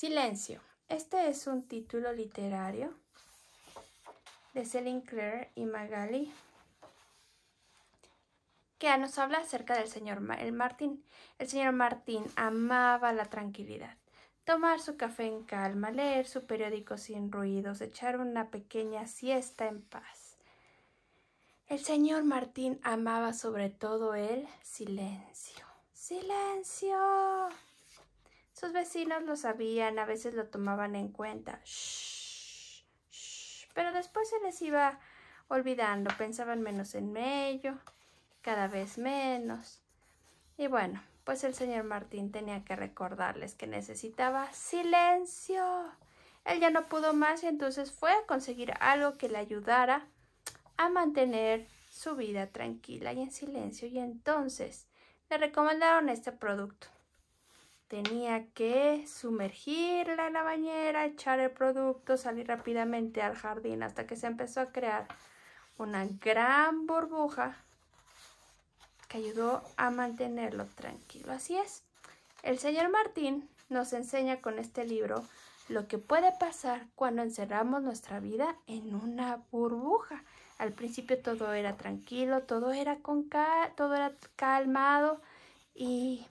Silencio. Este es un título literario de Celine Clare y Magali que nos habla acerca del señor el Martín. El señor Martín amaba la tranquilidad. Tomar su café en calma, leer su periódico sin ruidos, echar una pequeña siesta en paz. El señor Martín amaba sobre todo el silencio. ¡Silencio! Sus vecinos lo sabían, a veces lo tomaban en cuenta. Pero después se les iba olvidando, pensaban menos en ello, cada vez menos. Y bueno, pues el señor Martín tenía que recordarles que necesitaba silencio. Él ya no pudo más y entonces fue a conseguir algo que le ayudara a mantener su vida tranquila y en silencio y entonces le recomendaron este producto. Tenía que sumergirla en la bañera, echar el producto, salir rápidamente al jardín hasta que se empezó a crear una gran burbuja que ayudó a mantenerlo tranquilo. Así es, el señor Martín nos enseña con este libro lo que puede pasar cuando encerramos nuestra vida en una burbuja. Al principio todo era tranquilo, todo era con todo era calmado y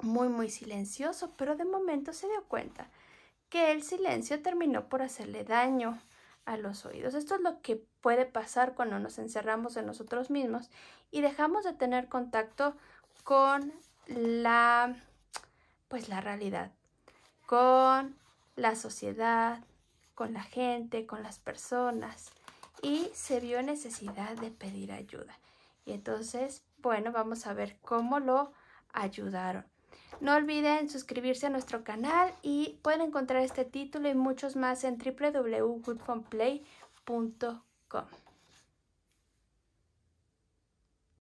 muy muy silencioso, pero de momento se dio cuenta que el silencio terminó por hacerle daño a los oídos. Esto es lo que puede pasar cuando nos encerramos en nosotros mismos y dejamos de tener contacto con la pues la realidad, con la sociedad, con la gente, con las personas y se vio necesidad de pedir ayuda. Y entonces, bueno, vamos a ver cómo lo ayudaron. No olviden suscribirse a nuestro canal y pueden encontrar este título y muchos más en www.goodfunplay.com.